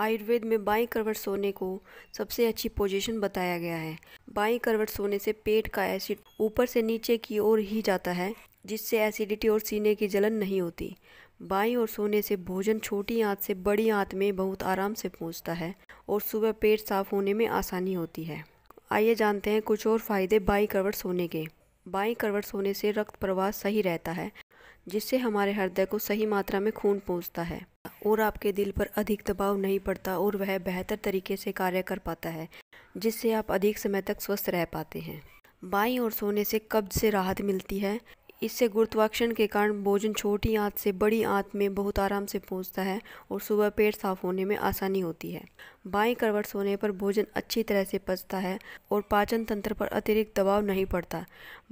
आयुर्वेद में बाई करवट सोने को सबसे अच्छी पोजीशन बताया गया है बाई करवट सोने से पेट का एसिड ऊपर से नीचे की ओर ही जाता है जिससे एसिडिटी और सीने की जलन नहीं होती बाई और सोने से भोजन छोटी आंत से बड़ी आंत में बहुत आराम से पहुंचता है और सुबह पेट साफ होने में आसानी होती है आइए जानते हैं कुछ और फ़ायदे बाई करवट सोने के बाई करवट सोने से रक्त प्रवाह सही रहता है जिससे हमारे हृदय को सही मात्रा में खून पहुंचता है और आपके दिल पर अधिक दबाव नहीं पड़ता और वह बेहतर तरीके से कार्य कर पाता है जिससे आप अधिक समय तक स्वस्थ रह पाते हैं बाई और सोने से कब्ज से राहत मिलती है इससे गुरुत्वाकर्षण के कारण भोजन छोटी आंत से बड़ी आंत में बहुत आराम से पहुंचता है और सुबह पेट साफ होने में आसानी होती है बाएं करवट सोने पर भोजन अच्छी तरह से पचता है और पाचन तंत्र पर अतिरिक्त दबाव नहीं पड़ता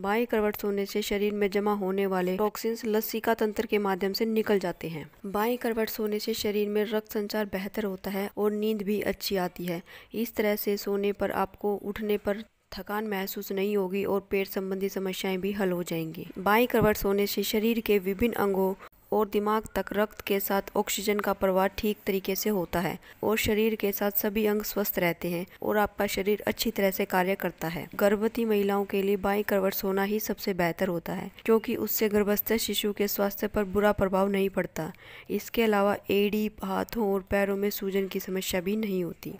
बाएं करवट सोने से शरीर में जमा होने वाले टॉक्सिन्स लस्सिका तंत्र के माध्यम से निकल जाते हैं बाएं करवट सोने से शरीर में रक्त संचार बेहतर होता है और नींद भी अच्छी आती है इस तरह से सोने पर आपको उठने पर थकान महसूस नहीं होगी और पेट संबंधी समस्याएं भी हल हो जाएंगी बाई करवट सोने से शरीर के विभिन्न अंगों और दिमाग तक रक्त के साथ ऑक्सीजन का प्रवाह ठीक तरीके से होता है और शरीर के साथ सभी अंग स्वस्थ रहते हैं और आपका शरीर अच्छी तरह से कार्य करता है गर्भवती महिलाओं के लिए बाई करवट सोना ही सबसे बेहतर होता है क्योंकि उससे गर्भस्थ शिशु के स्वास्थ्य पर बुरा प्रभाव नहीं पड़ता इसके अलावा एडी हाथों और पैरों में सूजन की समस्या भी नहीं होती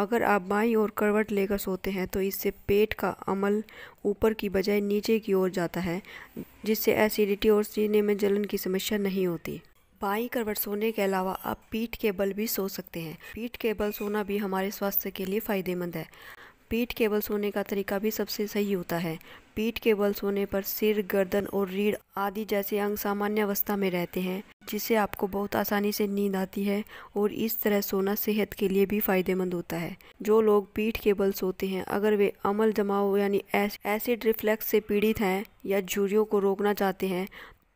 अगर आप बाई ओर करवट लेकर सोते हैं तो इससे पेट का अमल ऊपर की बजाय नीचे की ओर जाता है जिससे एसिडिटी और सीने में जलन की समस्या नहीं होती बाई करवट सोने के अलावा आप पीठ के बल भी सो सकते हैं पीठ के बल सोना भी हमारे स्वास्थ्य के लिए फ़ायदेमंद है पीठ के बल सोने का तरीका भी सबसे सही होता है पीठ के बल सोने पर सिर गर्दन और रीढ़ आदि जैसे अंग सामान्य अवस्था में रहते हैं जिससे आपको बहुत आसानी से नींद आती है और इस तरह सोना सेहत के लिए भी फायदेमंद होता है जो लोग पीठ के बल सोते हैं अगर वे अमल जमाव यानी एसिड रिफ्लेक्स से पीड़ित हैं या झुरियों को रोकना चाहते हैं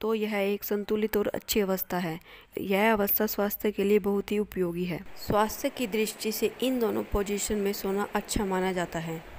तो यह एक संतुलित और अच्छी अवस्था है यह अवस्था स्वास्थ्य के लिए बहुत ही उपयोगी है स्वास्थ्य की दृष्टि से इन दोनों पोजीशन में सोना अच्छा माना जाता है